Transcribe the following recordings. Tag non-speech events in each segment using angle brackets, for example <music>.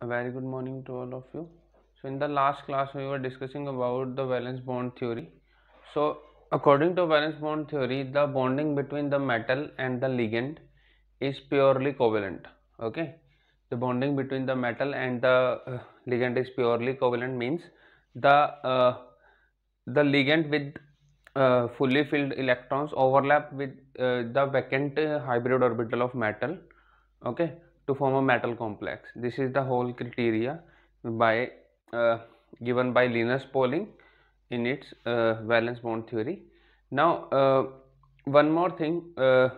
a very good morning to all of you so in the last class we were discussing about the valence bond theory so according to valence bond theory the bonding between the metal and the ligand is purely covalent okay the bonding between the metal and the uh, ligand is purely covalent means the uh, the ligand with uh, fully filled electrons overlap with uh, the vacant hybrid orbital of metal okay to form a metal complex. This is the whole criteria by uh, given by Linus Pauling in its uh, valence bond theory. Now, uh, one more thing, uh,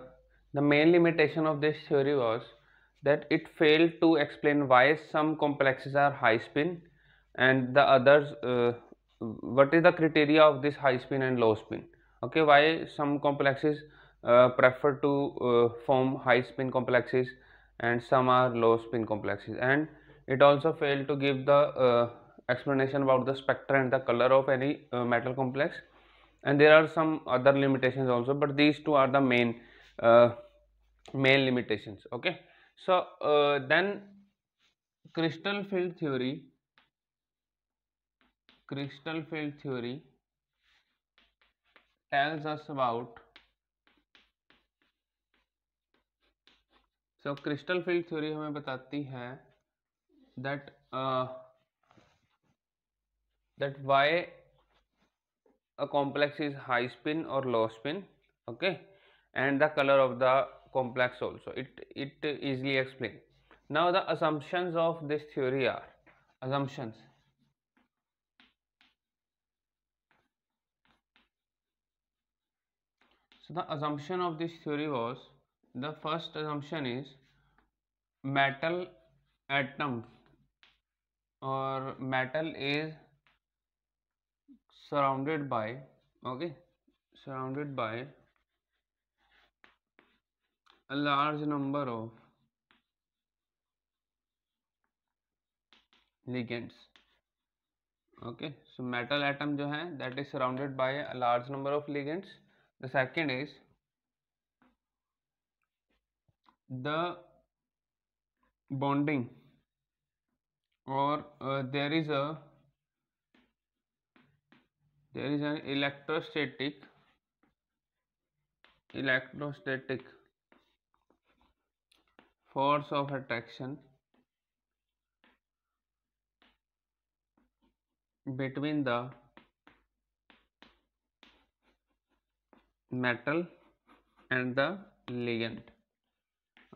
the main limitation of this theory was that it failed to explain why some complexes are high spin and the others uh, what is the criteria of this high spin and low spin okay why some complexes uh, prefer to form high spin complexes and some are low spin complexes and it also failed to give the uh, explanation about the spectra and the color of any uh, metal complex and there are some other limitations also but these two are the main uh, main limitations okay so uh, then crystal field theory crystal field theory tells us about so crystal field theory हमें बताती है that that why a complex is high spin और low spin okay and the colour of the complex also it it easily explain now the assumptions of this theory are assumptions the assumption of this theory was the first option is metal atom और metal is surrounded by okay surrounded by a large number of ligands okay so metal atom जो है that is surrounded by a large number of ligands the second is the bonding or uh, there is a there is an electrostatic electrostatic force of attraction between the metal and the ligand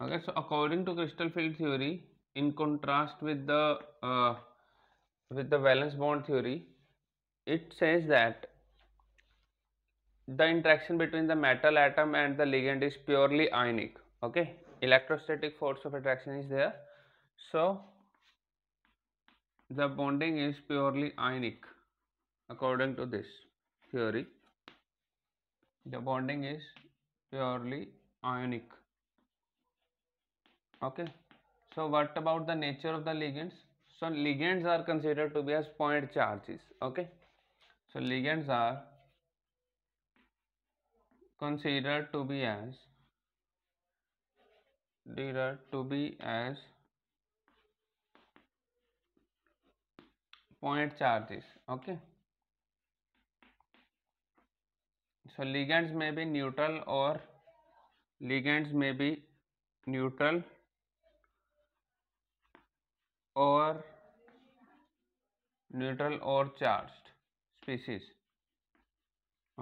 okay so according to crystal field theory in contrast with the uh, with the valence bond theory it says that the interaction between the metal atom and the ligand is purely ionic okay electrostatic force of attraction is there so the bonding is purely ionic according to this theory the bonding is purely ionic okay so what about the nature of the ligands so ligands are considered to be as point charges okay so ligands are considered to be as considered to be as point charges okay so ligands may be neutral or ligands may be neutral और neutral और charge species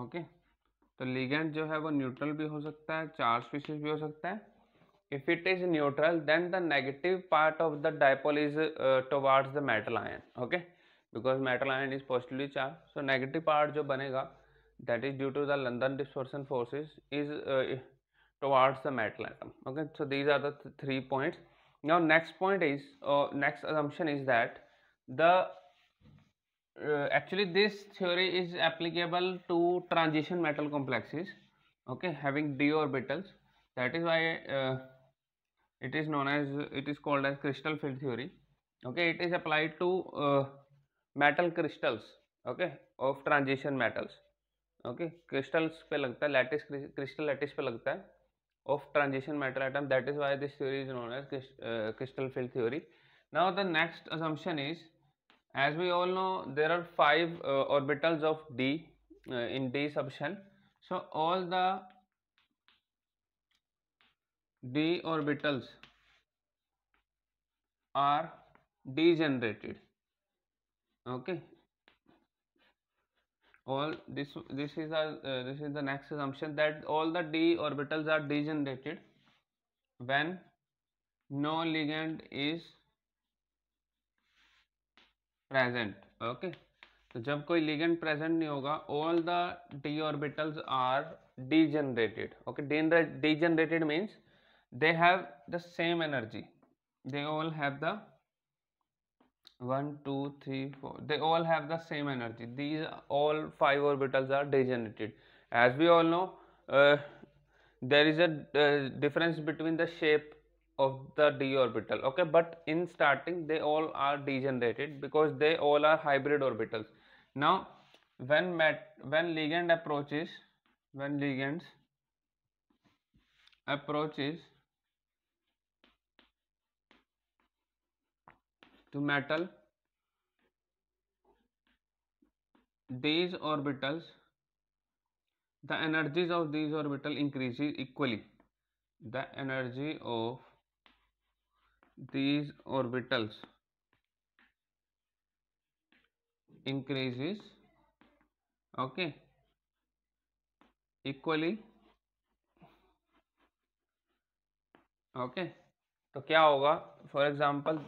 okay तो ligand जो है वो neutral भी हो सकता है चार्ज स्पीसीज भी हो सकता है if it is neutral then the negative part of the dipole is towards the metal ion okay because metal ion is positively charge so negative part जो बनेगा that is due to the London dispersion forces is towards the metal item okay so these are the three points now next point is or uh, next assumption is that the uh, actually this theory is applicable to transition metal complexes okay having d orbitals that is why uh, it is known as it is called as crystal field theory okay it is applied to uh, metal crystals okay of transition metals okay crystals पे लगता है lattice crystal lattice पे लगता है of transition metal atom that is why this theory is known as uh, crystal field theory. Now the next assumption is as we all know there are 5 uh, orbitals of d uh, in d subshell. So all the d orbitals are degenerated okay all this this is our uh, this is the next assumption that all the d orbitals are degenerated when no ligand is present okay so जब कोई ligand present नहीं होगा all the D orbitals are degenerated okay degenerated means they have the same energy they all have the 1 2 3 4 they all have the same energy these all five orbitals are degenerated as we all know uh, there is a uh, difference between the shape of the d orbital okay but in starting they all are degenerated because they all are hybrid orbitals now when met when ligand approaches when ligands approaches to metal these orbitals the energies of these orbital increases equally the energy of these orbitals increases okay equally okay तो क्या होगा for example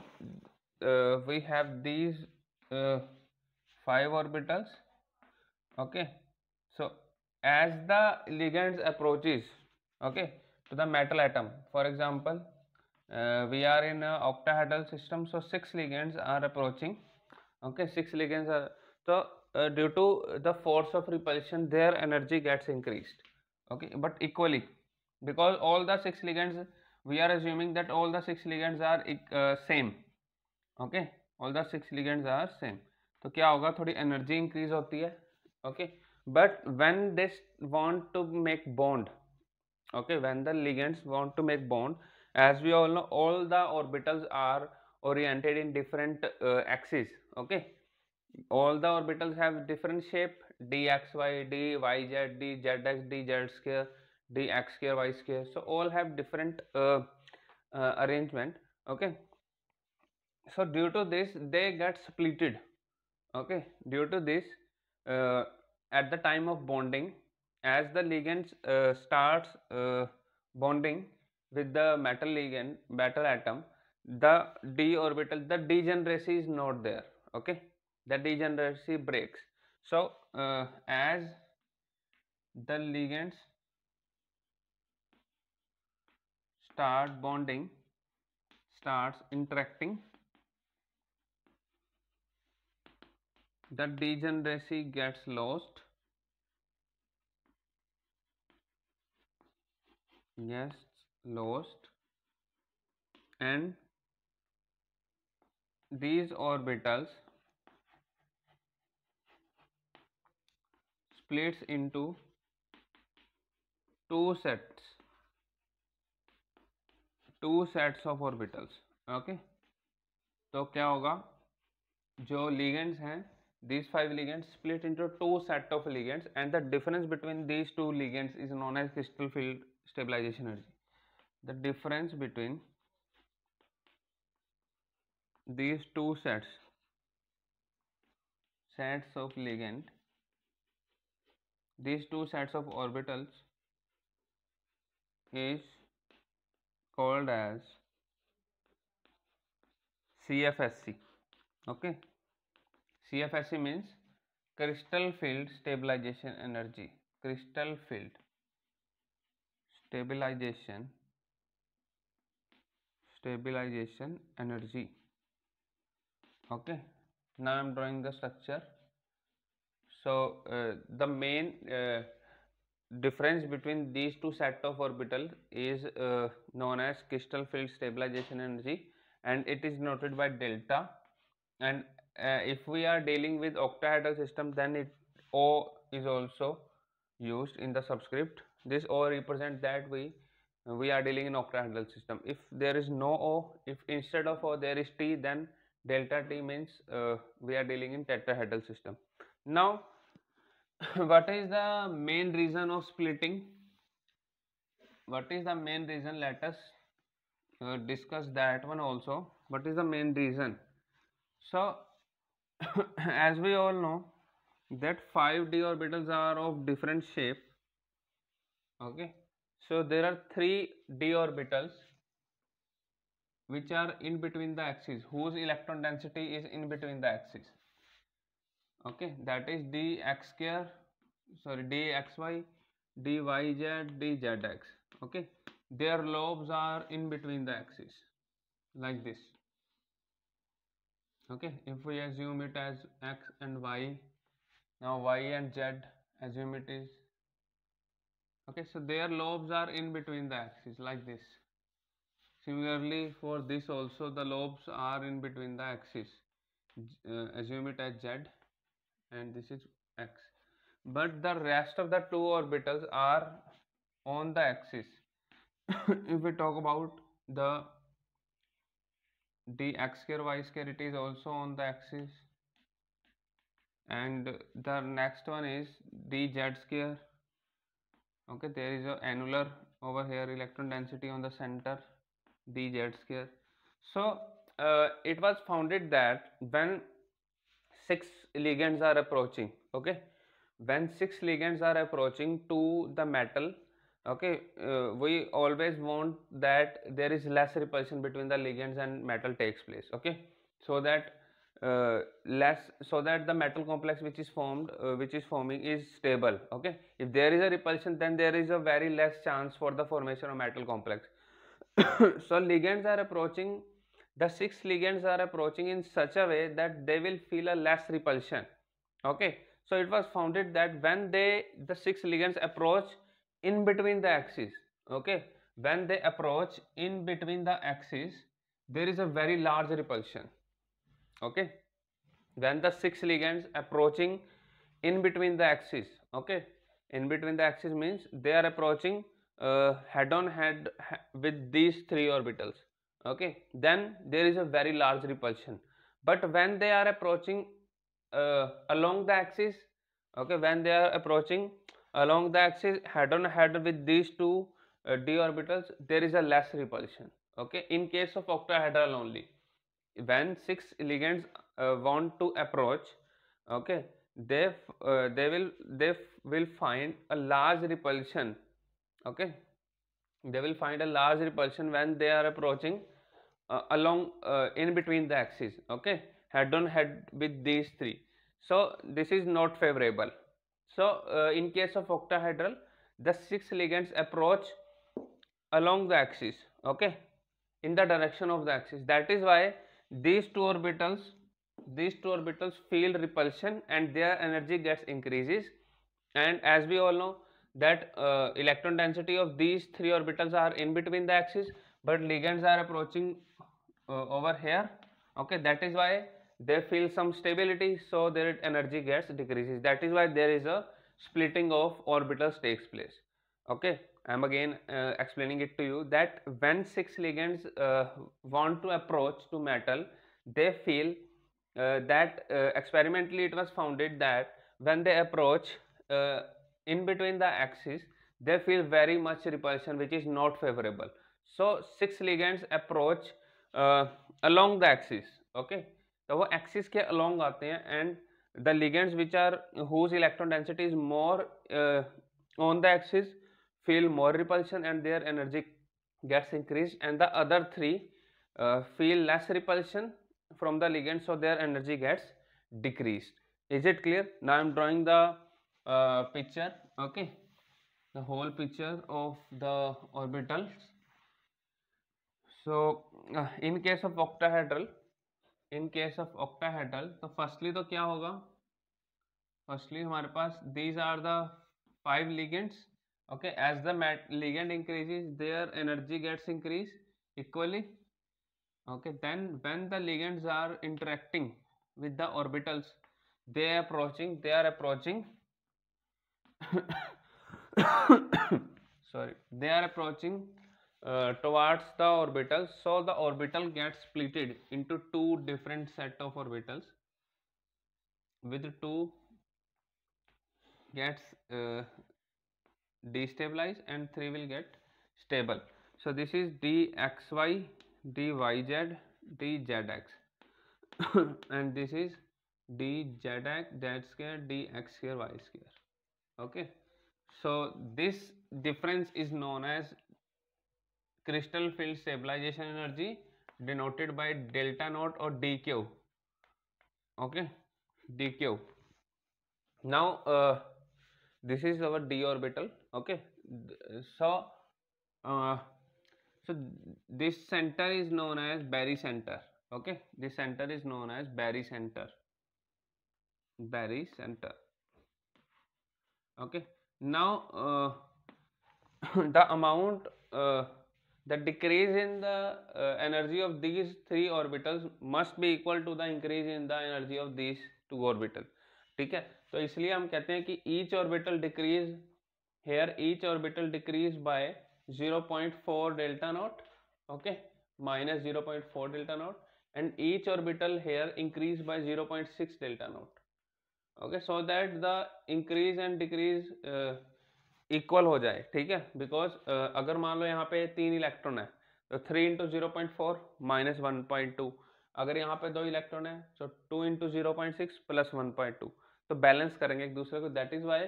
uh, we have these uh, five orbitals okay so as the ligands approaches okay to the metal atom for example uh, we are in a octahedral system so six ligands are approaching okay six ligands are so uh, due to the force of repulsion their energy gets increased okay but equally because all the six ligands we are assuming that all the six ligands are uh, same okay all the six ligands are same तो क्या होगा थोड़ी energy increase होती है okay but when this want to make bond okay when the ligands want to make bond as we all know all the orbitals are oriented in different axis okay all the orbitals have different shape D X Y D Y Z D Z X D Z square D X square Y square so all have different arrangement okay so due to this they get splitted okay due to this uh, at the time of bonding as the ligand uh, starts uh, bonding with the metal ligand metal atom the d orbital the degeneracy is not there okay the degeneracy breaks so uh, as the ligands start bonding starts interacting the degeneracy gets lost yes lost and these orbitals splits into two sets two sets of orbitals okay okay? तो क्या होगा जो ligands हैं these five ligands split into two set of ligands and the difference between these two ligands is known as crystal field stabilization energy the difference between these two sets sets of ligand these two sets of orbitals is called as CFSC okay CFSE means crystal field stabilization energy crystal field stabilization stabilization energy okay now I'm drawing the structure so uh, the main uh, difference between these two set of orbitals is uh, known as crystal field stabilization energy and it is noted by delta and uh, if we are dealing with octahedral system then it o is also used in the subscript this o represents that we we are dealing in octahedral system if there is no o if instead of o there is t then delta t means uh, we are dealing in tetrahedral system now <coughs> what is the main reason of splitting what is the main reason let us uh, discuss that one also what is the main reason so <coughs> as we all know that 5d orbitals are of different shape okay so there are three d orbitals which are in between the axes whose electron density is in between the axes okay that is dx square sorry dxy dyz dzx okay their lobes are in between the axes like this okay if we assume it as x and y now y and z assume it is okay so their lobes are in between the axes like this similarly for this also the lobes are in between the axes uh, assume it as z and this is x but the rest of the two orbitals are on the axis <coughs> if we talk about the the x square y square it is also on the axis and the next one is the z square okay there is a annular over here electron density on the center the z square so uh, it was founded that when six ligands are approaching okay when six ligands are approaching to the metal okay uh, we always want that there is less repulsion between the ligands and metal takes place okay so that uh, less so that the metal complex which is formed uh, which is forming is stable okay if there is a repulsion then there is a very less chance for the formation of metal complex <coughs> so ligands are approaching the six ligands are approaching in such a way that they will feel a less repulsion okay so it was founded that when they the six ligands approach in between the axes okay when they approach in between the axes there is a very large repulsion okay when the six ligands approaching in between the axes okay in between the axes means they are approaching uh, head on head with these three orbitals okay then there is a very large repulsion but when they are approaching uh, along the axis okay when they are approaching along the axis head on head with these two uh, d orbitals there is a less repulsion okay in case of octahedral only when six ligands uh, want to approach okay they uh, they will they will find a large repulsion okay they will find a large repulsion when they are approaching uh, along uh, in between the axes okay head on head with these three so this is not favorable so, uh, in case of octahedral, the six ligands approach along the axis, okay, in the direction of the axis. That is why these two orbitals, these two orbitals feel repulsion and their energy gets increases. And as we all know that uh, electron density of these three orbitals are in between the axis, but ligands are approaching uh, over here, okay. That is why they feel some stability so their energy gets decreases that is why there is a splitting of orbitals takes place okay i am again uh, explaining it to you that when six ligands uh, want to approach to metal they feel uh, that uh, experimentally it was founded that when they approach uh, in between the axes they feel very much repulsion which is not favorable so six ligands approach uh, along the axis okay तो वो axis के along आते हैं and the ligands which are whose electron density is more on the axis feel more repulsion and their energy gets increase and the other three feel less repulsion from the ligands of their energy gets decrease is it clear ना I am drawing the picture okay the whole picture of the orbital so in case of octahedral in case of octahedral तो firstly तो क्या होगा firstly हमारे पास these are the five ligands okay as the mat ligand increases their energy gets increase equally okay then when the ligands are interacting with the orbitals they are approaching they are approaching sorry they are approaching uh, towards the orbital so the orbital gets splitted into two different set of orbitals with two gets uh, destabilized and three will get stable so this is dxy dyz dzx <coughs> and this is dzx z square dx square y square okay so this difference is known as crystal field stabilization energy denoted by delta naught or dq okay dq now uh, this is our d orbital okay so uh, so this center is known as Berry center okay this center is known as Berry center Berry center okay now uh, <laughs> the amount uh, the decrease in the energy of these three orbital must be equal to the increase in the energy of of two orbital ठीक है तो इसलिए हम कहते हैं कि each orbital decrease here each orbital decrease by zero point four delta nought okay minus zero point four delta nought and each orbital here increase by zero point six delta nought okay so that the increase and decrease equal हो जाए ठीक है because uh, अगर मान लो यहाँ पे तीन electron है तो three into zero point four minus one point two अगर यहाँ पे दो इलेक्ट्रॉन है तो two into zero point six plus one point two तो बैलेंस करेंगे एक दूसरे को that is why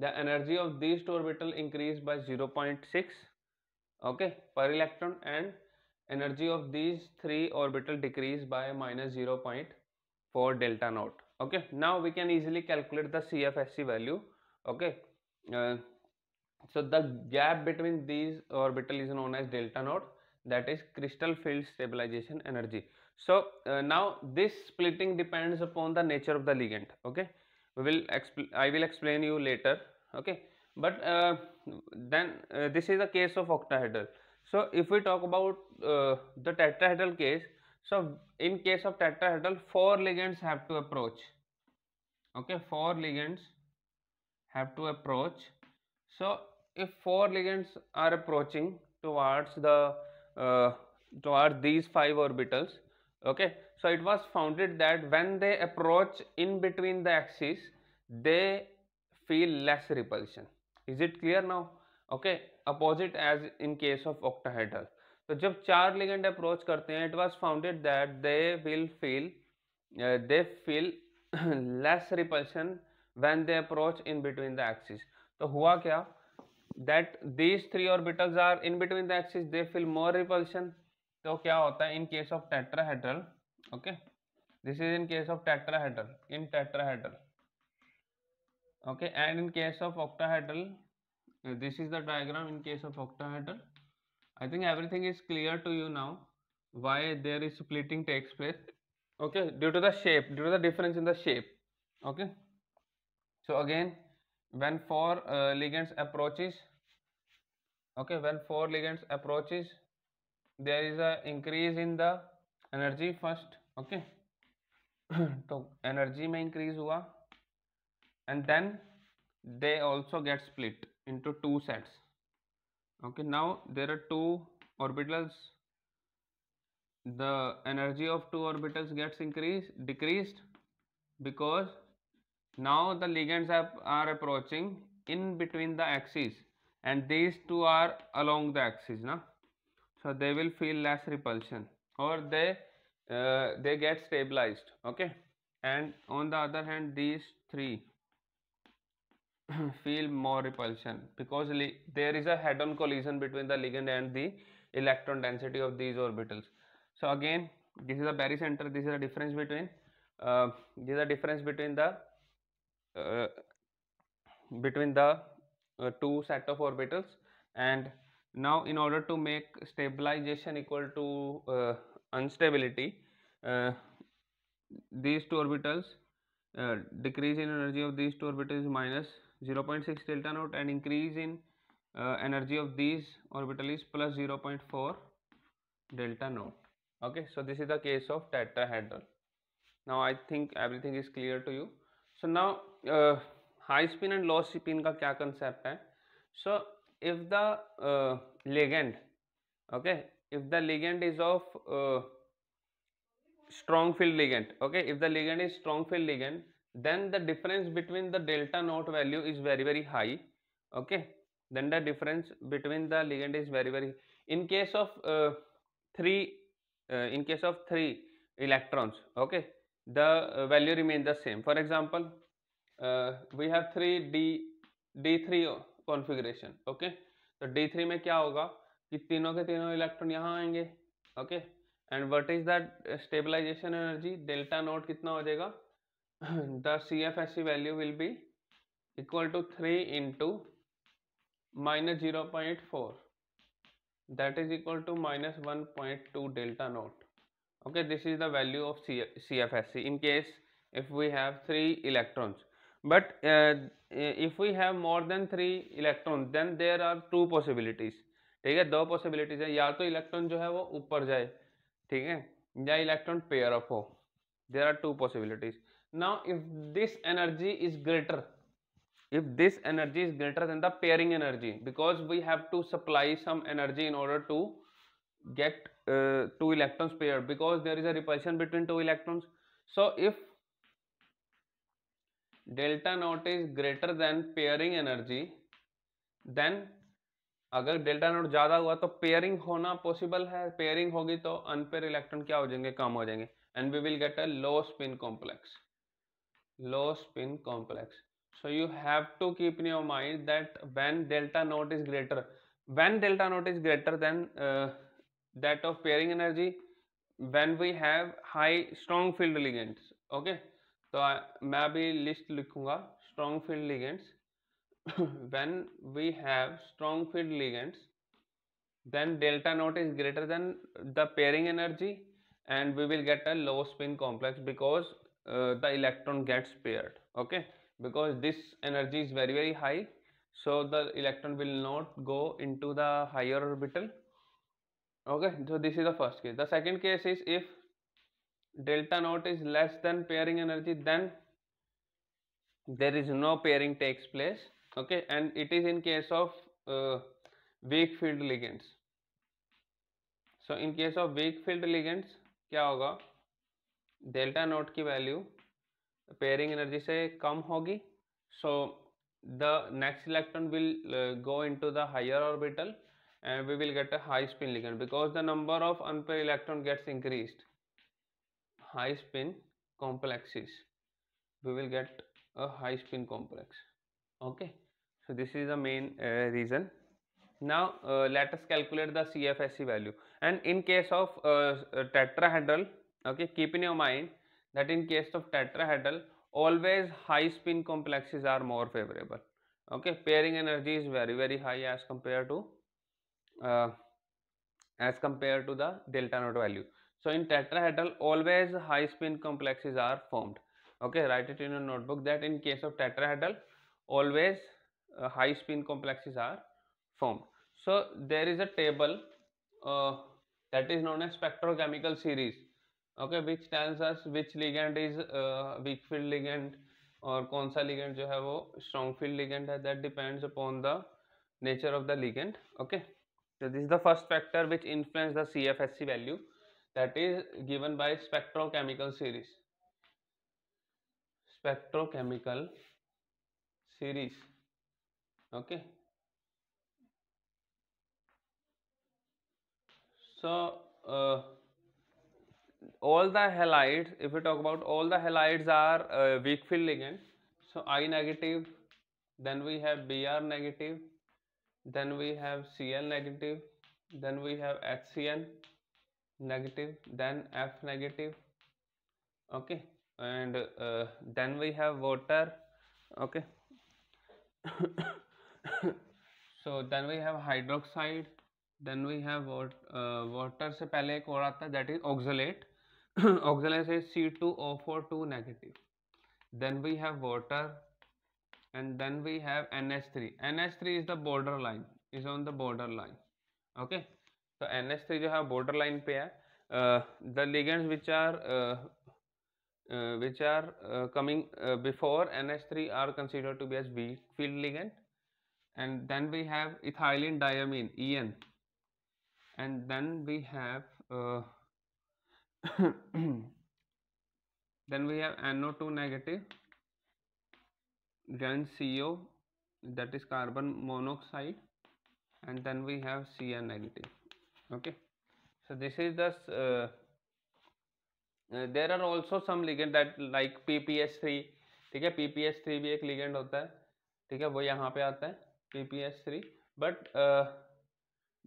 the energy of this two orbital increase by zero point six okay per electron and energy of this three orbital decrease by minus zero point four delta nought we can easily calculate the C F S C value okay so the gap between these orbital is known as delta node that is crystal field stabilization energy so uh, now this splitting depends upon the nature of the ligand okay we will i will explain you later okay but uh, then uh, this is the case of octahedral so if we talk about uh, the tetrahedral case so in case of tetrahedral four ligands have to approach okay four ligands have to approach so if four ligands are approaching towards the uh, towards these five orbitals okay so it was founded that when they approach in between the axes they feel less repulsion is it clear now okay opposite as in case of octahedral So, जब चार ligand approach करते हैं it was founded that they will feel uh, they feel <clears throat> less repulsion when they approach in between the axes. तो हुआ क्या that these three orbitals are in between the axis they feel more repulsion तो क्या होता है in case of tetrahedral okay this is in case of tetrahedral in tetrahedral okay and in case of octahedral this is the diagram in case of octahedral I think everything is clear to you now why there is splitting takes place okay due to the shape due to the difference in the shape okay so again when four uh, ligands approaches okay when four ligands approaches there is a increase in the energy first okay so <clears throat> energy may increase hua and then they also get split into two sets okay now there are two orbitals the energy of two orbitals gets increased decreased because now the ligands have, are approaching in between the axes and these two are along the axis na so they will feel less repulsion or they uh, they get stabilized okay and on the other hand these three <clears throat> feel more repulsion because there is a head-on collision between the ligand and the electron density of these orbitals so again this is a barycenter this is a difference between uh, this is a difference between the uh, between the uh, two set of orbitals and now in order to make stabilization equal to uh, instability uh, these two orbitals uh, decrease in energy of these two orbitals is minus 0.6 delta naught and increase in uh, energy of these orbital is plus 0.4 delta naught okay so this is the case of tetrahedral now i think everything is clear to you so now high spin and low spin का क्या concept है so if the ligand okay if the ligand is of strong field ligand okay if the ligand is strong field ligand then the difference between the delta naught value is very very high okay then the difference between the ligand is very very in case of uh, 3 uh, in case of 3 electrons okay the uh, value remains the same for example uh, we have three D D3 configuration okay तो D3 में क्या होगा कि तीनों के तीनों electron यहाँ आएंगे okay and what is that stabilization energy delta nought कितना हो जाएगा the C F S C value will be equal to three into minus zero point four that is equal to minus one point two delta nought okay this is the value of CF, cfsc in case if we have three electrons but uh, if we have more than three electrons then there are two possibilities ठीक है दो possibilities है या तो electron जो है वो ऊपर जाए ठीक है या इलेक्ट्रॉन पेयर अप हो there are two possibilities now if if this energy is greater than the pairing energy because we have to supply some energy in order to get uh, two electrons paired because there is a repulsion between two electrons so if delta nought is greater than pairing energy then अगर delta nought ज्यादा हुआ तो pairing होना possible है pairing होगी तो unpaired electron क्या हो जाएंगे कम हो जाएंगे and we will get a low spin complex low spin complex so you have to keep in your mind that when delta nought is greater when delta nought is greater than that of pairing energy when we have high strong field ligands okay तो आ, मैं अभी list लिखूंगा strong field ligands when we have strong field ligands then delta nought is greater than the pairing energy and we will get a low spin complex because the electron gets paired okay because this energy is very very high so the electron will not go into the higher orbital okay so this is the first case the second case is if delta naught is less than pairing energy then there is no pairing takes place okay and it is in case of uh, weak field ligands so in case of weak field ligands क्या होगा naught naught की pairing energy energy से कम होगी the next electron will will uh, go into the higher orbital, and we will get a high spin ligand because the number of unpaired electron gets increased high spin complexes we will get a high spin complex okay so this is the main uh, reason now uh, let us calculate the CFSC value and in case of uh, uh, tetrahedral okay keep in your mind that in case of tetrahedral always high spin complexes are more favorable okay pairing energy is very very high as compared to uh, as compared to the delta node value so in tetrahedral always high spin complexes are formed. Okay, write it in your notebook that in case of tetrahedral always uh, high spin complexes are formed. So there is a table uh, that is known as spectrochemical series okay which tells us which ligand is uh, weak field ligand or कौन ligand jo hai wo strong field ligand hai. that depends upon the nature of the ligand okay so this is the first factor which influence the CFSC value that is given by spectrochemical series spectrochemical series okay so uh, all the halides if we talk about all the halides are uh, weak field ligands so i negative then we have br negative then we have cl negative then we have hcn negative then f negative okay and uh, then we have water okay <coughs> so then we have hydroxide then we have what uh, water se pehle ek और आता that is oxalate <coughs> oxalate is C2O42 negative then we have water and then we have NH3 NH3 is the borderline is on the borderline okay तो N H three जो है borderline पे है the ligands which are which are coming before N H three are consider to be as weak field ligand and then we have ethylene diamine en and then we have uh, <coughs> then we have no2 negative then co that is carbon monoxide and then we have cn negative okay so this is the uh, there are also some ligand that like PPS3 ठीक है PPS3 भी एक ligand होता है ठीक है वो यहाँ पे आता है PPS3 but uh,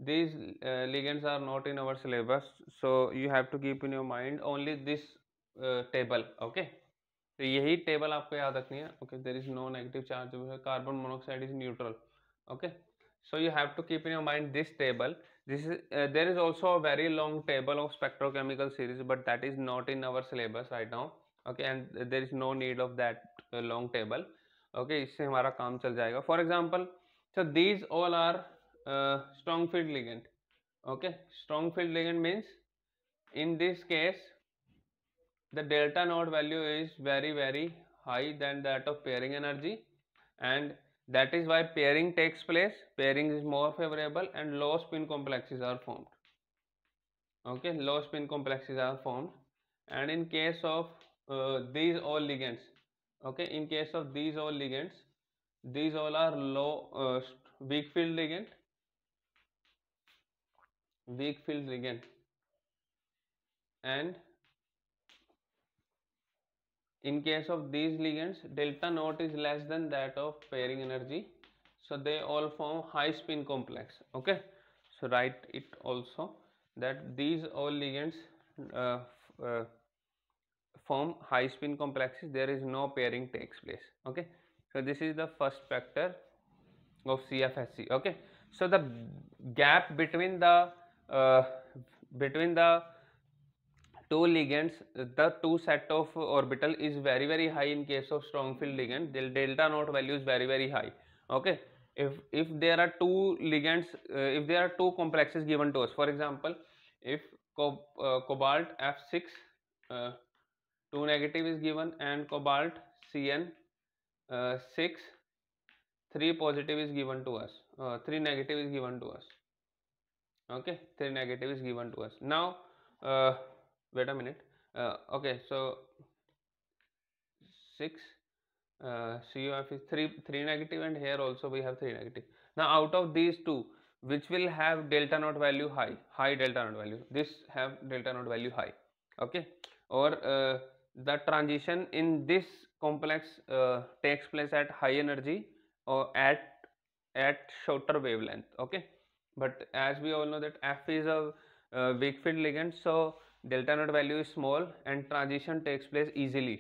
these uh, ligands are not in our syllabus so you have to keep in your mind only this uh, table okay तो यही टेबल आपको याद रखनी है okay there is no negative charge carbon monoxide is neutral okay so you have to keep in your mind this table this is uh, there is also a very long table of spectrochemical series but that is not in our syllabus right now okay and there is no need of that uh, long table okay इससे हमारा काम चल जाएगा for example so these all are uh, strong field ligand okay strong field ligand means in this case the delta node value is very very high than that of pairing energy and that is why pairing takes place, pairing is more favorable and low spin complexes are formed. Okay, low spin complexes are formed and in case of uh, these all ligands, okay, in case of these all ligands, these all are low uh, weak field ligand, weak field ligand and in case of these ligands delta note is less than that of pairing energy so they all form high spin complex okay so write it also that these all ligands uh, uh, form high spin complexes there is no pairing takes place okay so this is the first factor of CFSC okay so the gap between the uh, between the two ligands the two set of orbital is very very high in case of strong field ligand the delta naught value is very very high okay if if there are two ligands uh, if there are two complexes given to us for example if co uh, cobalt f6 uh, 2 negative is given and cobalt cn uh, 6 3 positive is given to us uh, 3 negative is given to us okay 3 negative is given to us now uh, wait a minute uh, okay so 6 uh, COF is 3 3 negative and here also we have 3 negative now out of these two which will have delta naught value high high delta naught value this have delta naught value high okay or uh, the transition in this complex uh, takes place at high energy or at at shorter wavelength okay but as we all know that f is a uh, weak field ligand so delta naught value is small and transition takes place easily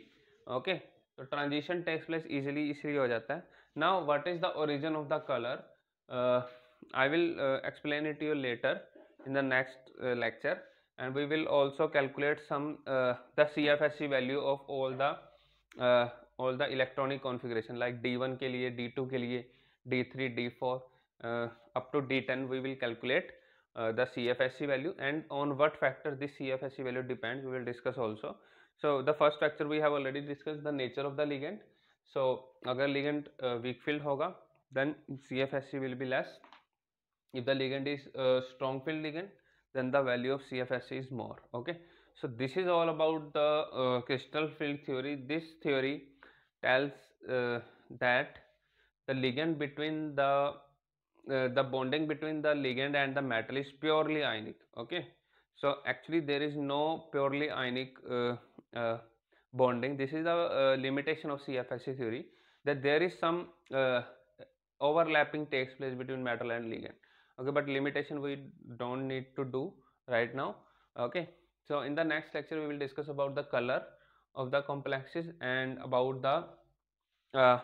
okay तो transition takes place easily इसलिए हो जाता है now what is the origin of the colour I will explain it you later in the next lecture and we will also calculate some the C F S C value of all the all the electronic configuration like D one के लिए D two के लिए D three D four up to D ten we will calculate Uh, the CFSC value and on what factor this CFSC value depends we will discuss also. So the first factor we have already discussed the nature of the ligand. So अगर ligand uh, weak field hoga then CFSC will be less. If the ligand is uh, strong field ligand then the value of CFSC is more. Okay. So this is all about the uh, crystal field theory. This theory tells uh, that the ligand between the uh, the bonding between the ligand and the metal is purely ionic okay so actually there is no purely ionic uh, uh, bonding this is the uh, limitation of CFSC theory that there is some uh, overlapping takes place between metal and ligand okay but limitation we don't need to do right now okay so in the next lecture we will discuss about the color of the complexes and about the uh,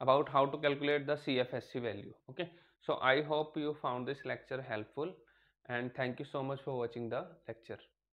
about how to calculate the CFSC value okay so I hope you found this lecture helpful and thank you so much for watching the lecture.